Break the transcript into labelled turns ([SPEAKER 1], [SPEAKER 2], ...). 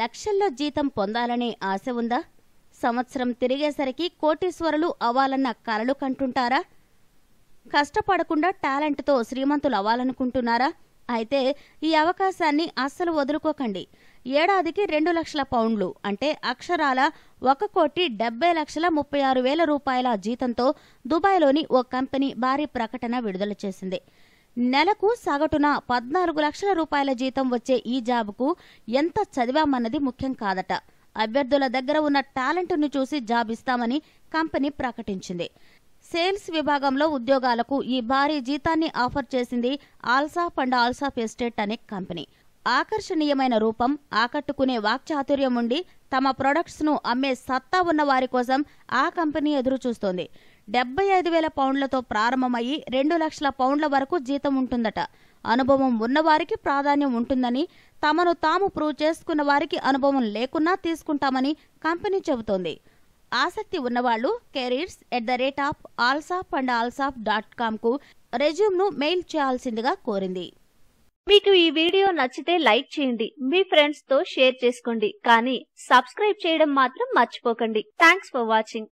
[SPEAKER 1] లక్షల్లో జీతం పొందాలనే ఆశ ఉందా సంవత్సరం తిరిగేసరికి కోటీశ్వరులు అవ్వాలన్న కలలు కంటుంటారా కష్టపడకుండా టాలెంట్తో శ్రీమంతులు అవ్వాలనుకుంటున్నారా అయితే ఈ అవకాశాన్ని అస్సలు వదులుకోకండి ఏడాదికి రెండు లక్షల పౌండ్లు అంటే అక్షరాల ఒక కోటి డెబ్బై లక్షల ముప్పై ఆరు వేల రూపాయల జీతంతో దుబాయ్లోని ఓ కంపెనీ భారీ ప్రకటన విడుదల చేసింది నెలకు సగటున పద్నాలుగు లక్షల రూపాయల జీతం వచ్చే ఈ జాబ్కు ఎంత చదివామన్నది ముఖ్యం కాదట అభ్యర్థుల దగ్గర ఉన్న టాలెంట్ను చూసి జాబ్ ఇస్తామని కంపెనీ ప్రకటించింది సేల్స్ విభాగంలో ఉద్యోగాలకు ఈ భారీ జీతాన్ని ఆఫర్ చేసింది ఆల్సాఫ్ అండ్ ఆల్సాఫ్ ఎస్టేట్ అనే కంపెనీ ఆకర్షణీయమైన రూపం ఆకట్టుకునే వాక్చాతుర్యం ఉండి తమ ప్రొడక్ట్స్ను అమ్మే సత్తా ఉన్న వారి కోసం ఆ కంపెనీ ఎదురు చూస్తోంది డెబ్బై ఐదు వేల పౌండ్లతో ప్రారంభమయ్యి రెండు లక్షల పౌండ్ల వరకు జీతం ఉంటుందట అనుభవం ఉన్నవారికి ప్రాధాన్యం ఉంటుందని తమను తాము ప్రూవ్ చేసుకున్న వారికి అనుభవం లేకున్నా తీసుకుంటామని కంపెనీ చెబుతోంది ఆసక్తి ఉన్నవాళ్లు careers at the rate of Alsaf and Alsaf dot కామ్కు రెజ్యూమ్ను మెయిల్ చేయాల్సిందిగా కోరింది మీకు ఈ వీడియో నచ్చితే లైక్ చేయండి మీ ఫ్రెండ్స్ తో షేర్ చేసుకోండి కానీ సబ్స్క్రైబ్ చేయడం మాత్రం మర్చిపోకండి థ్యాంక్స్ ఫర్ వాచింగ్